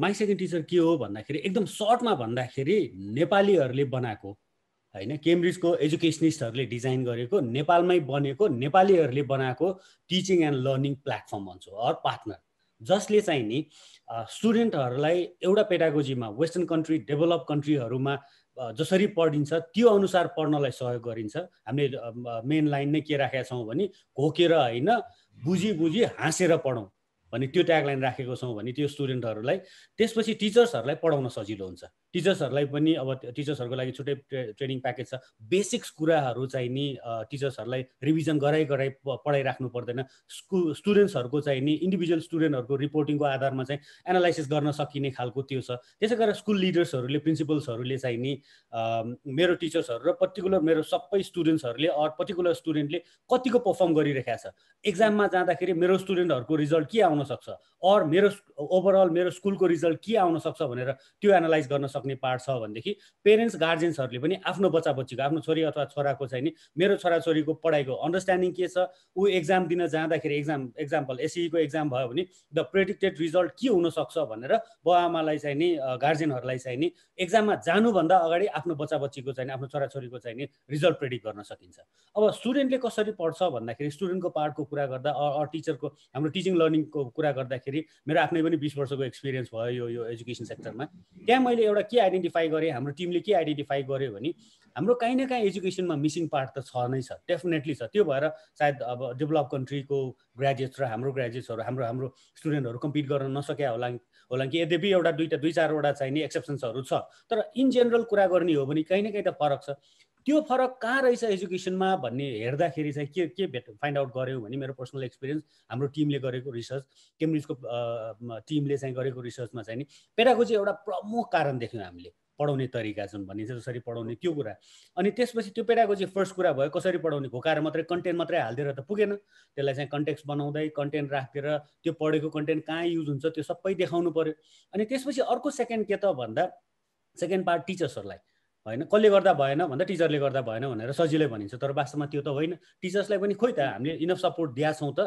my second teacher के हो भन्दाखेरि एकदम सर्टमा भन्दाखेरि नेपालीहरूले बनाएको होइन केम्ब्रिजको एजुकेसनिस्टहरूले डिजाइन गरेको नेपालमै बनेको नेपालीहरूले बनाएको टिचिङ एन्ड लर्निङ प्लेटफर्म भन्छु अर पार्टनर जसले चाहिँ नि स्टुडेन्टहरूलाई एउटा पेडागोजीमा वेस्टर्न कन्ट्री डेभलप कन्ट्रीहरूमा जसरी पढिन्छ त्यो अनुसार पढ्नलाई सहयोग गरिन्छ हामीले मेन लाइन नै के राखेका छौँ भने घोकेर होइन बुझी बुझी हाँसेर पढौँ भने त्यो ट्यागलाइन राखेको छौँ भने त्यो स्टुडेन्टहरूलाई त्यसपछि टिचर्सहरूलाई पढाउन सजिलो हुन्छ टिचर्सहरूलाई पनि अब टिचर्सहरूको लागि छुट्टै ट्रेनिङ प्याकेज छ बेसिक्स कुराहरू चाहिँ नि टिचर्सहरूलाई रिभिजन गराइ गराइ पढाइराख्नु पर्दैन स्कु स्टुडेन्ट्सहरूको चाहिँ नि इन्डिभिजुअल स्टुडेन्टहरूको रिपोर्टिङको आधारमा चाहिँ एनालाइसिस गर्न सकिने खालको त्यो छ त्यसै गरेर स्कुल लिडर्सहरूले प्रिन्सिपल्सहरूले चाहिँ नि मेरो टिचर्सहरू र पर्टिकुलर मेरो सबै स्टुडेन्ट्सहरूले अर पर्टिकुलर स्टुडेन्टले कतिको पर्फर्म गरिरहेको छ एक्जाममा जाँदाखेरि मेरो स्टुडेन्टहरूको रिजल्ट के आउन सक्छ अर मेरो ओभरअल मेरो स्कुलको रिजल्ट के आउन सक्छ भनेर त्यो एनालाइज गर्न सक्छ सक्ने पार्ट छ भनेदेखि पेरेन्ट्स गार्जेन्सहरूले पनि आफ्नो बच्चा बच्चीको आफ्नो छोरी अथवा छोराको चाहिँ नि मेरो छोराछोरीको पढाइको अन्डरस्ट्यान्डिङ के छ ऊ एक्जाम दिन जाँदाखेरि एक्जाम एक्जाम्पल एसइको एक्जाम भयो भने द प्रेडिक्टेड रिजल्ट के हुनसक्छ भनेर बाउ आमालाई चाहिँ नि गार्जेनहरूलाई चाहिँ नि एक्जाममा जानुभन्दा अगाडि आफ्नो बच्चा बच्चीको चाहिँ आफ्नो छोराछोरीको चाहिँ नि रिजल्ट प्रेडिक्ट गर्न सकिन्छ अब स्टुडेन्टले कसरी पढ्छ भन्दाखेरि स्टुडेन्टको पार्टको कुरा गर्दा टिचरको हाम्रो टिचिङ लर्निङको कुरा गर्दाखेरि मेरो आफ्नै पनि बिस वर्षको एक्सपिरियन्स भयो यो एजुकेसन सेक्टरमा त्यहाँ मैले एउटा के आइडेन्टिफाई गरेँ हाम्रो टिमले के आइडेन्टिफाई गर्यो भने हाम्रो काहीँ न काहीँ एजुकेसनमा मिसिङ पार्ट त छ नै छ डेफिनेटली छ त्यो भएर सायद अब डेभलप कन्ट्रीको ग्रेजुएट्स र हाम्रो ग्रेजुएट्सहरू हाम्रो हाम्रो स्टुडेन्टहरू कम्पिट गर्न नसक्या होला होला कि यद्यपि एउटा दुईवटा दुई चारवटा चाहिने एक्सेप्सन्सहरू छ तर इन जेनरल कुरा गर्ने हो भने काहीँ न काहीँ त फरक छ त्यो फरक कहाँ रहेछ एजुकेसनमा भन्ने हेर्दाखेरि चाहिँ के के भेट फाइन्ड आउट गऱ्यौँ भने मेरो पर्सनल एक्सपिरियन्स हाम्रो टिमले गरेको रिसर्च केम्ब्रिजको टिमले चाहिँ गरेको रिसर्चमा चाहिँ नि पेटाको एउटा प्रमुख कारण देख्यौँ हामीले पढाउने तरिका जुन भनिन्छ जसरी पढाउने त्यो कुरा अनि त्यसपछि त्यो पेडागोजी फर्स्ट कुरा भयो कसरी पढाउने घोकाएर मात्रै कन्टेन्ट मात्रै हालिदिएर त पुगेन त्यसलाई चाहिँ कन्टेक्स्ट बनाउँदै कन्टेन्ट राखिदिएर त्यो पढेको कन्टेन्ट कहाँ युज हुन्छ त्यो सबै देखाउनु पऱ्यो अनि त्यसपछि अर्को सेकेन्ड के त भन्दा सेकेन्ड पार्ट टिचर्सहरूलाई होइन कसले गर्दा भएन भन्दा टिचरले गर्दा भएन भनेर सजिलै भनिन्छ तर वास्तवमा त्यो त होइन टिचर्सलाई पनि खोइ त हामीले इनफ सपोर्ट दिएछौँ त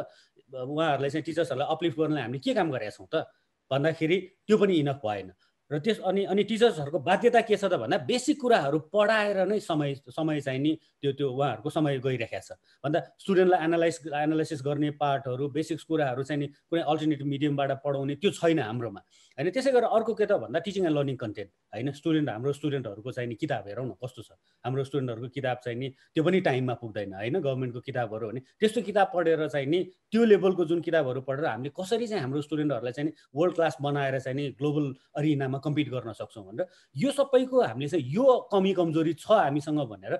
उहाँहरूलाई चाहिँ टिचर्सहरूलाई अपलिफ्ट गर्नलाई हामीले के काम गरेका छौँ त भन्दाखेरि त्यो पनि इनफ भएन र त्यस अनि अनि टिचर्सहरूको बाध्यता के छ त भन्दा बेसिक कुराहरू पढाएर नै समय समय चाहिँ नि त्यो त्यो उहाँहरूको समय गइरहेको छ भन्दा स्टुडेन्टलाई एनालाइस एनालाइसिस गर्ने पार्टहरू बेसिक्स कुराहरू चाहिँ नि कुनै अल्टरनेटिभ मिडियमबाट पढाउने त्यो छैन हाम्रोमा होइन त्यसै गरेर अर्को के त भन्दा टिचिङ एन्ड लर्निङ कन्टेन्ट होइन स्टुडेन्ट हाम्रो स्टुडेन्टहरूको चाहिँ नि किताब हेरौँ न कस्तो छ हाम्रो स्टुडेन्टहरूको किताब चाहिँ नि त्यो पनि टाइममा पुग्दैन होइन गभर्मेन्टको किताबहरू भने त्यस्तो किताब पढेर चाहिँ नि त्यो लेभलको जुन किताबहरू पढेर हामीले कसरी चाहिँ हाम्रो स्टुडेन्टहरूलाई चाहिँ नि वर्ल्ड क्लास बनाएर चाहिँ नि ग्लोबल अरिनामा कम्पिट गर्न सक्छौँ भनेर यो सबैको हामीले चाहिँ यो कमी कमजोरी छ हामीसँग भनेर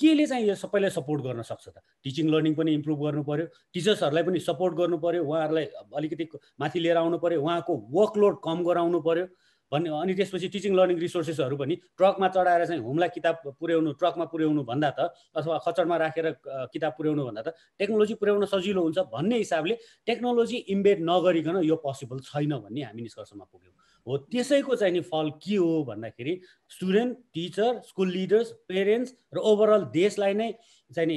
केले चाहिँ यो सबैलाई सपोर्ट गर्न सक्छ त टिचिङ लर्निङ पनि इम्प्रुभ गर्नु पऱ्यो टिचर्सहरूलाई पनि सपोर्ट गर्नु पऱ्यो उहाँहरूलाई अलिकति माथि लिएर आउनु पऱ्यो उहाँको वर्कलोड कम गराउनु पऱ्यो भन्ने अनि त्यसपछि टिचिङ लर्निङ रिसोर्सेसहरू पनि ट्रकमा चढाएर चाहिँ होमलाई किताब पुर्याउनु ट्रकमा पुर्याउनु भन्दा त अथवा खचडमा राखेर किताब पुर्याउनु भन्दा त टेक्नोलोजी पुर्याउन सजिलो हुन्छ भन्ने हिसाबले टेक्नोलोजी इम्बेड नगरिकन यो पोसिबल छैन भन्ने हामी निष्कर्षमा पुग्यौँ हो त्यसैको चाहिँ नि फल के हो भन्दाखेरि student teacher school leaders parents र ओभरअल देशलाई नै चाहिँ नि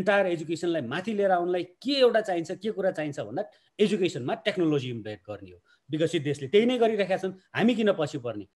एन्टायर एजुकेसनलाई माथि लिएर आउनलाई के एउटा चाहिन्छ के कुरा चाहिन्छ भन्दा एजुकेसनमा टेक्नोलोजी इम्प्याक्ट गर्ने हो विकसित देशले त्यही नै गरिरहेका छन् हामी किन पछि पर्ने